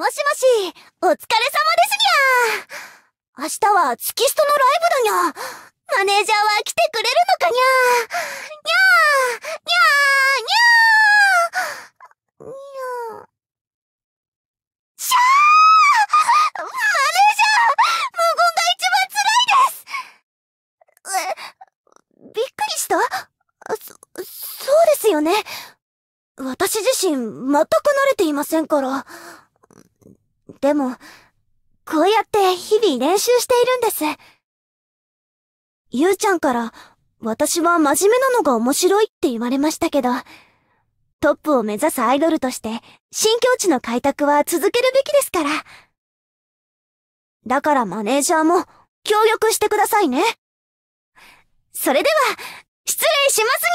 もしもし、お疲れ様ですにゃ明日は月下のライブだにゃマネージャーは来てくれるのかにゃにゃーにゃーにゃーにゃーしゃーマネージャー無言が一番辛いですえ、びっくりしたそ、そうですよね。私自身全く慣れていませんから。でも、こうやって日々練習しているんです。ゆうちゃんから、私は真面目なのが面白いって言われましたけど、トップを目指すアイドルとして、新境地の開拓は続けるべきですから。だからマネージャーも、協力してくださいね。それでは、失礼します